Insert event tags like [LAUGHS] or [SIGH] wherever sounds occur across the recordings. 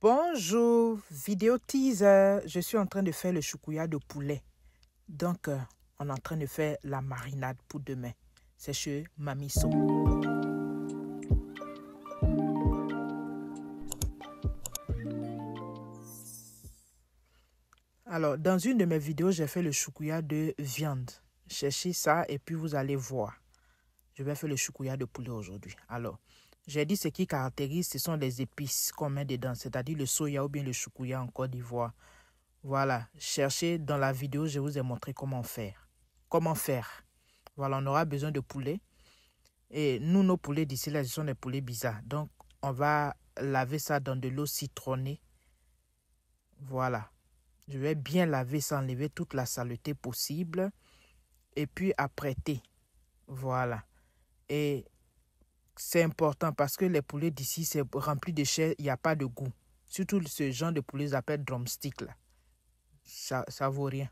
Bonjour, vidéo teaser. Je suis en train de faire le choukouya de poulet. Donc, euh, on est en train de faire la marinade pour demain. C'est chez Mamiso. Alors, dans une de mes vidéos, j'ai fait le choukouya de viande. Cherchez ça et puis vous allez voir. Je vais faire le choukouya de poulet aujourd'hui. Alors, j'ai dit ce qui caractérise, ce sont les épices qu'on met dedans, c'est-à-dire le soya ou bien le choukouya en Côte d'Ivoire. Voilà, cherchez dans la vidéo, je vous ai montré comment faire. Comment faire Voilà, on aura besoin de poulet. Et nous, nos poulets d'ici là, ce sont des poulets bizarres. Donc, on va laver ça dans de l'eau citronnée. Voilà. Je vais bien laver, sans enlever toute la saleté possible. Et puis apprêter. Voilà. Et c'est important parce que les poulets d'ici, c'est rempli de chair, il n'y a pas de goût. Surtout ce genre de poulet, ils appellent drumstick. Là. Ça, ça vaut rien.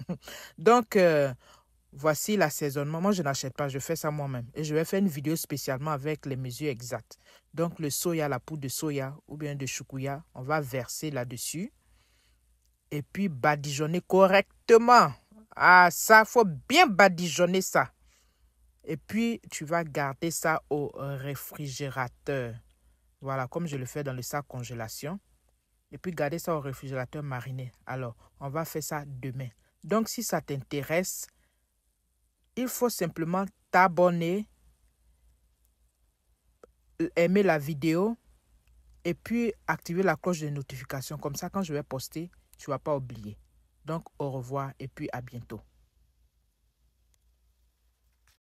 [LAUGHS] Donc, euh, voici l'assaisonnement. Moi, je n'achète pas, je fais ça moi-même. Et je vais faire une vidéo spécialement avec les mesures exactes. Donc, le soya, la poudre de soya ou bien de choukuya on va verser là-dessus. Et puis, badigeonner correctement. Ah, ça, faut bien badigeonner ça. Et puis, tu vas garder ça au euh, réfrigérateur. Voilà, comme je le fais dans le sac congélation. Et puis, garder ça au réfrigérateur mariné. Alors, on va faire ça demain. Donc, si ça t'intéresse, il faut simplement t'abonner, euh, aimer la vidéo et puis activer la cloche de notification. Comme ça, quand je vais poster, tu ne vas pas oublier. Donc, au revoir et puis à bientôt.